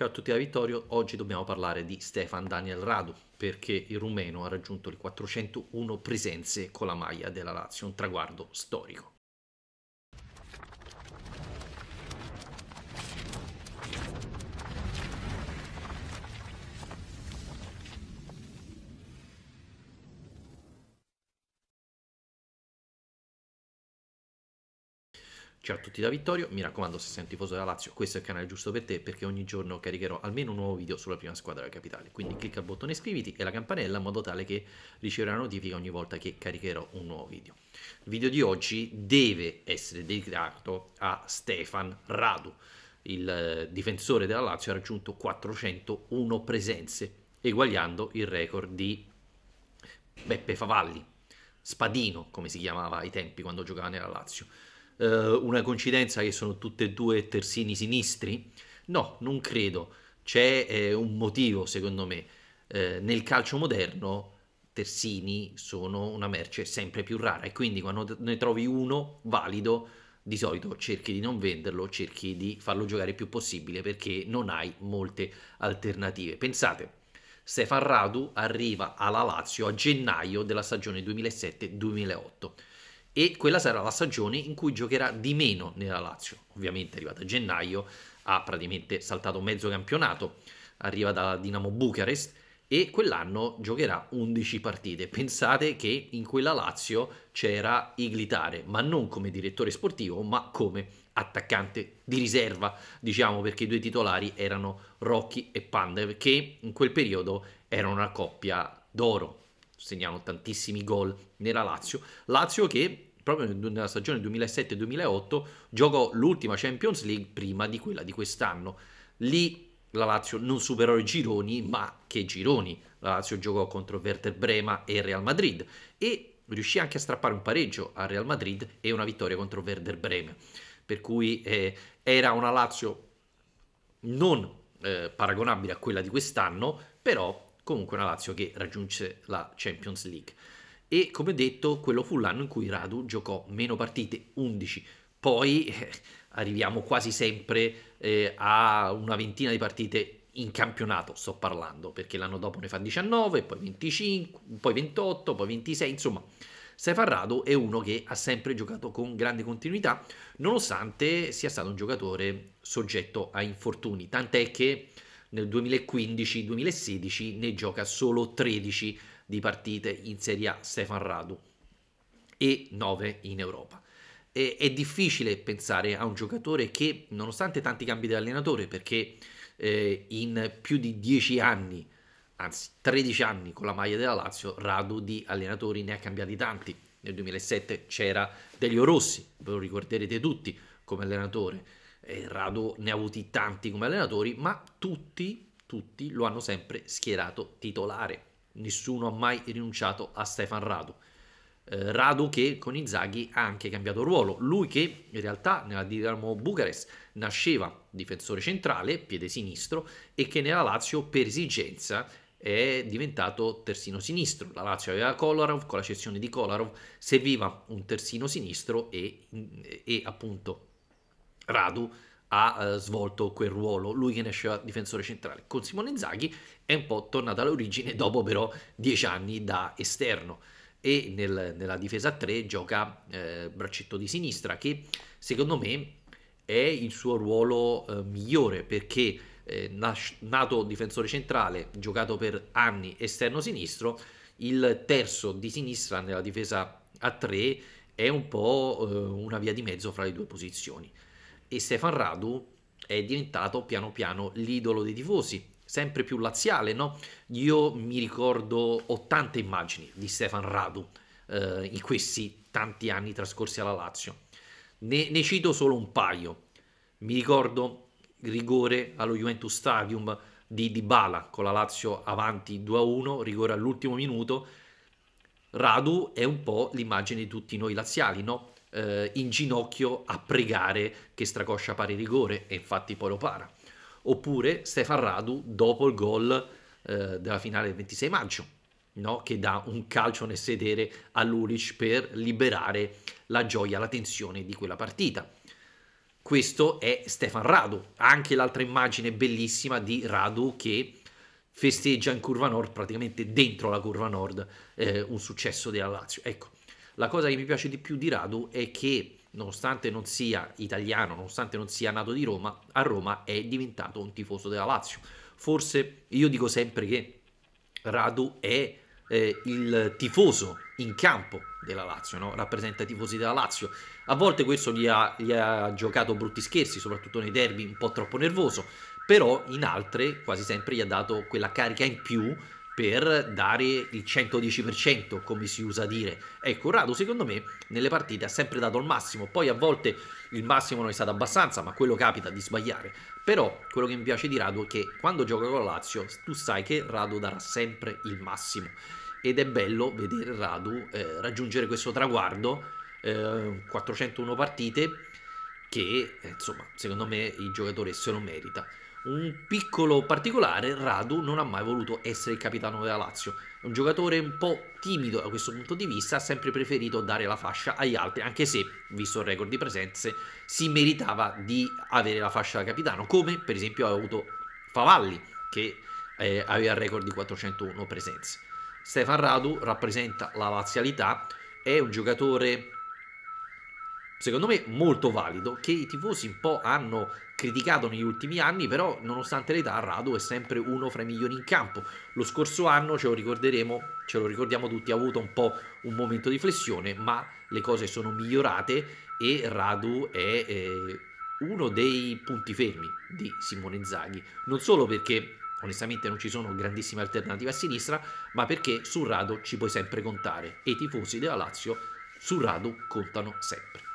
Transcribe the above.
Ciao a tutti da Vittorio, oggi dobbiamo parlare di Stefan Daniel Radu perché il rumeno ha raggiunto le 401 presenze con la maglia della Lazio, un traguardo storico. Ciao a tutti da Vittorio, mi raccomando se sei un tifoso della Lazio questo è il canale giusto per te perché ogni giorno caricherò almeno un nuovo video sulla prima squadra della capitale, quindi clicca al bottone iscriviti e la campanella in modo tale che riceverai una notifica ogni volta che caricherò un nuovo video. Il video di oggi deve essere dedicato a Stefan Radu, il eh, difensore della Lazio ha raggiunto 401 presenze, eguagliando il record di Beppe Favalli, Spadino come si chiamava ai tempi quando giocava nella Lazio eh, una coincidenza che sono tutte e due terzini sinistri? No, non credo. C'è eh, un motivo, secondo me. Eh, nel calcio moderno terzini sono una merce sempre più rara e quindi quando ne trovi uno valido di solito cerchi di non venderlo, cerchi di farlo giocare il più possibile perché non hai molte alternative. Pensate, Stefan Radu arriva alla Lazio a gennaio della stagione 2007-2008 e quella sarà la stagione in cui giocherà di meno nella Lazio. Ovviamente è arrivata a gennaio, ha praticamente saltato mezzo campionato, arriva dalla Dinamo Bucarest e quell'anno giocherà 11 partite. Pensate che in quella Lazio c'era Iglitare, ma non come direttore sportivo, ma come attaccante di riserva, diciamo, perché i due titolari erano Rocchi e Pandev, che in quel periodo erano una coppia d'oro segnano tantissimi gol nella Lazio. Lazio che proprio nella stagione 2007-2008 giocò l'ultima Champions League prima di quella di quest'anno. Lì la Lazio non superò i gironi, ma che gironi? La Lazio giocò contro Werder Brema e Real Madrid e riuscì anche a strappare un pareggio al Real Madrid e una vittoria contro Werder Brema. Per cui eh, era una Lazio non eh, paragonabile a quella di quest'anno, però comunque una Lazio che raggiunse la Champions League. E come detto, quello fu l'anno in cui Radu giocò meno partite, 11. Poi eh, arriviamo quasi sempre eh, a una ventina di partite in campionato, sto parlando, perché l'anno dopo ne fa 19, poi 25, poi 28, poi 26, insomma. Stefan Radu è uno che ha sempre giocato con grande continuità, nonostante sia stato un giocatore soggetto a infortuni, tant'è che nel 2015-2016 ne gioca solo 13 di partite in Serie A Stefan Radu e 9 in Europa. E, è difficile pensare a un giocatore che, nonostante tanti cambi di allenatore, perché eh, in più di 10 anni, anzi 13 anni con la maglia della Lazio, Radu di allenatori ne ha cambiati tanti. Nel 2007 c'era Delio Rossi, ve lo ricorderete tutti come allenatore eh, Rado ne ha avuti tanti come allenatori, ma tutti, tutti lo hanno sempre schierato titolare. Nessuno ha mai rinunciato a Stefan Rado. Eh, Rado che con Inzaghi ha anche cambiato ruolo. Lui che in realtà nella Dinamo Bucarest nasceva difensore centrale, piede sinistro, e che nella Lazio per esigenza è diventato terzino sinistro. La Lazio aveva Kolarov, con la cessione di Kolarov serviva un terzino sinistro e, e appunto Radu ha eh, svolto quel ruolo, lui che nasceva difensore centrale. Con Simone Inzaghi è un po' tornato all'origine dopo però dieci anni da esterno e nel, nella difesa a tre gioca eh, braccetto di sinistra che secondo me è il suo ruolo eh, migliore perché eh, nas- nato difensore centrale, giocato per anni esterno sinistro, il terzo di sinistra nella difesa a tre è un po' eh, una via di mezzo fra le due posizioni e Stefan Radu è diventato piano piano l'idolo dei tifosi, sempre più laziale, no? Io mi ricordo ho tante immagini di Stefan Radu eh, in questi tanti anni trascorsi alla Lazio. Ne, ne cito solo un paio. Mi ricordo rigore allo Juventus Stadium di Dybala con la Lazio avanti 2-1, rigore all'ultimo minuto. Radu è un po' l'immagine di tutti noi laziali, no? eh, in ginocchio a pregare che Stracoscia pari rigore e infatti poi lo para. Oppure Stefan Radu dopo il gol eh, della finale del 26 maggio, no? che dà un calcio nel sedere a Lulic per liberare la gioia, la tensione di quella partita. Questo è Stefan Radu, anche l'altra immagine bellissima di Radu che festeggia in curva nord, praticamente dentro la curva nord, eh, un successo della Lazio. Ecco, la cosa che mi piace di più di Radu è che nonostante non sia italiano, nonostante non sia nato di Roma, a Roma è diventato un tifoso della Lazio. Forse io dico sempre che Radu è eh, il tifoso in campo della Lazio, no? rappresenta i tifosi della Lazio. A volte questo gli ha, gli ha giocato brutti scherzi, soprattutto nei derby un po' troppo nervoso, però in altre quasi sempre gli ha dato quella carica in più per dare il 110%, come si usa dire. Ecco, Rado, secondo me nelle partite ha sempre dato il massimo, poi a volte il massimo non è stato abbastanza, ma quello capita di sbagliare. Però quello che mi piace di Rado è che quando gioca con la Lazio tu sai che Rado darà sempre il massimo ed è bello vedere Rado eh, raggiungere questo traguardo, eh, 401 partite, che eh, insomma secondo me il giocatore se lo merita un piccolo particolare, Radu non ha mai voluto essere il capitano della Lazio. È un giocatore un po' timido da questo punto di vista, ha sempre preferito dare la fascia agli altri, anche se, visto il record di presenze, si meritava di avere la fascia da capitano, come per esempio ha avuto Favalli, che eh, aveva il record di 401 presenze. Stefan Radu rappresenta la lazialità, è un giocatore secondo me molto valido, che i tifosi un po' hanno criticato negli ultimi anni, però nonostante l'età Radu è sempre uno fra i migliori in campo. Lo scorso anno ce lo ricorderemo, ce lo ricordiamo tutti, ha avuto un po' un momento di flessione, ma le cose sono migliorate e Radu è eh, uno dei punti fermi di Simone Zaghi, non solo perché onestamente non ci sono grandissime alternative a sinistra, ma perché su Radu ci puoi sempre contare e i tifosi della Lazio su Radu contano sempre.